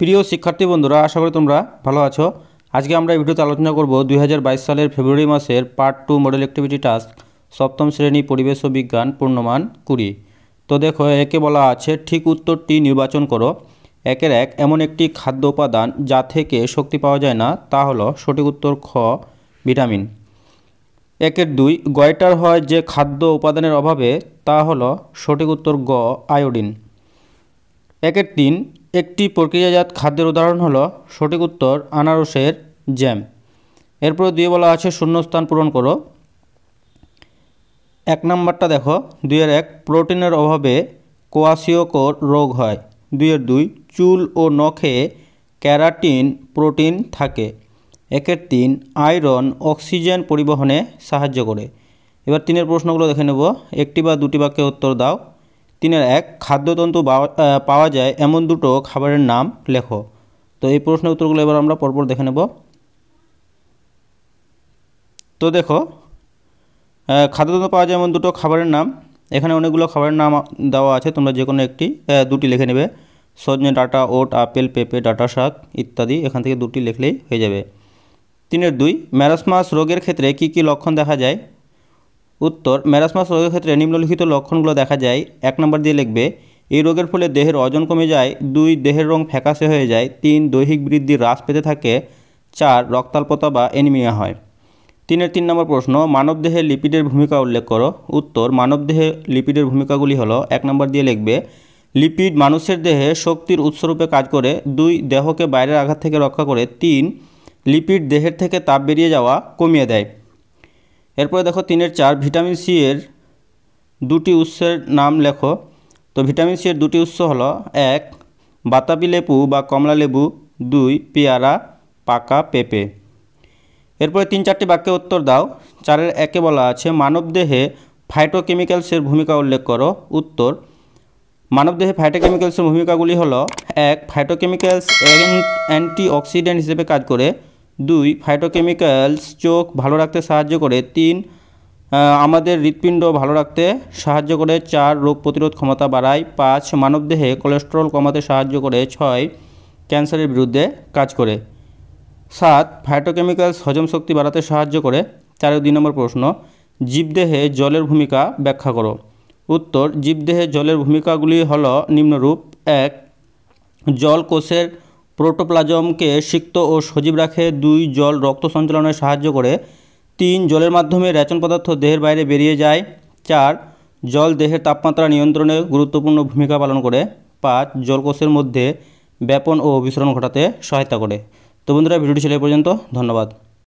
প্রিয় শিক্ষার্থী বন্ধুরা আশা করি তোমরা ভালো আছো আজকে আমরা এই ভিডিওতে আলোচনা করব দুই সালের ফেব্রুয়ারি মাসের part two model activity task সপ্তম শ্রেণী পরিবেশ ও বিজ্ঞান পূর্ণমান কুড়ি তো দেখো একে বলা আছে ঠিক উত্তরটি নির্বাচন করো একের এক এমন একটি খাদ্য উপাদান যা থেকে শক্তি পাওয়া যায় না তা হলো সঠিক উত্তর খ ভিটামিন একের দুই গয়টার হয় যে খাদ্য উপাদানের অভাবে তা হলো সঠিক উত্তর গ আয়োডিন একের তিন একটি প্রক্রিয়াজাত খাদ্যের উদাহরণ হলো সঠিক উত্তর আনারসের জ্যাম এরপরে দিয়ে বলা আছে শূন্যস্থান পূরণ করো এক নাম্বারটা দেখো দুইয়ের এক প্রোটিনের অভাবে কোয়াশিওকোর রোগ হয় দুইয়ের দুই চুল ও নখে ক্যারাটিন প্রোটিন থাকে একের তিন আয়রন অক্সিজেন পরিবহনে সাহায্য করে এবার তিনের প্রশ্নগুলো দেখে নেব একটি বা দুটি বাক্যে উত্তর দাও তিনের এক খাদ্যতন্তু পাওয়া যায় এমন দুটো খাবারের নাম লেখো তো এই প্রশ্নের উত্তরগুলো এবার আমরা পরপর দেখে নেব তো দেখো খাদ্যতন্তু পাওয়া যায় এমন দুটো খাবারের নাম এখানে অনেকগুলো খাবারের নাম দেওয়া আছে তোমরা যে কোনো একটি দুটি লিখে নেবে সজনে ডাটা ওট আপেল পেঁপে ডাটা শাক ইত্যাদি এখান থেকে দুটি লিখলেই হয়ে যাবে তিনের দুই ম্যারাসমাস রোগের ক্ষেত্রে কি কি লক্ষণ দেখা যায় উত্তর ম্যারাসমাস রোগের ক্ষেত্রে নিম্নলিখিত লক্ষণগুলো দেখা যায় এক নম্বর দিয়ে লিখবে এই রোগের ফলে দেহের ওজন কমে যায় দুই দেহের রং ফ্যাকাশে হয়ে যায় তিন দৈহিক বৃদ্ধি হ্রাস পেতে থাকে চার রক্তাল্পতা বা এনিমিয়া হয় তিনের তিন নম্বর প্রশ্ন মানবদেহে লিপিডের ভূমিকা উল্লেখ করো উত্তর মানবদেহে লিপিডের ভূমিকাগুলি হলো এক নম্বর দিয়ে লিখবে লিপিড মানুষের দেহে শক্তির উৎসরূপে কাজ করে দুই দেহকে বাইরের আঘাত থেকে রক্ষা করে তিন লিপিড দেহের থেকে তাপ বেরিয়ে যাওয়া কমিয়ে দেয় এরপরে দেখো তিনের চার ভিটামিন সি এর দুটি উৎসের নাম লেখো তো ভিটামিন সি এর দুটি উৎস হলো এক বাতাবি লেবু বা কমলা লেবু দুই পেয়ারা পাকা পেঁপে এরপরে তিন চারটি বাক্যে উত্তর দাও চারের একে বলা আছে মানবদেহে ফাইটোকেমিক্যালসের ভূমিকা উল্লেখ করো উত্তর মানবদেহে ফাইটোকেমিক্যালসের ভূমিকাগুলি হল এক ফাইটোকেমিক্যালস অ্যান্টিঅক্সিডেন্ট হিসেবে কাজ করে দুই ফাইটোকেমিক্যালস চোখ ভালো রাখতে সাহায্য করে তিন আমাদের হৃৎপিণ্ড ভালো রাখতে সাহায্য করে চার রোগ প্রতিরোধ ক্ষমতা বাড়ায় পাঁচ মানবদেহে কোলেস্ট্রল কমাতে সাহায্য করে ছয় ক্যান্সারের বিরুদ্ধে কাজ করে সাত ফাইটোকেমিক্যালস হজম শক্তি বাড়াতে সাহায্য করে চার দুই নম্বর প্রশ্ন জীবদেহে জলের ভূমিকা ব্যাখ্যা করো উত্তর জীবদেহে জলের ভূমিকাগুলি হল নিম্নরূপ এক জল কোষের প্রোটোপ্লাজমকে সিক্ত ও সজীব রাখে দুই জল রক্ত সঞ্চালনে সাহায্য করে তিন জলের মাধ্যমে রেচন পদার্থ দেহের বাইরে বেরিয়ে যায় চার জল দেহের তাপমাত্রা নিয়ন্ত্রণে গুরুত্বপূর্ণ ভূমিকা পালন করে পাঁচ জলকোষের মধ্যে ব্যাপন ও বিসরণ ঘটাতে সহায়তা করে তো বন্ধুরা ভিডিওটি ছিল এ পর্যন্ত ধন্যবাদ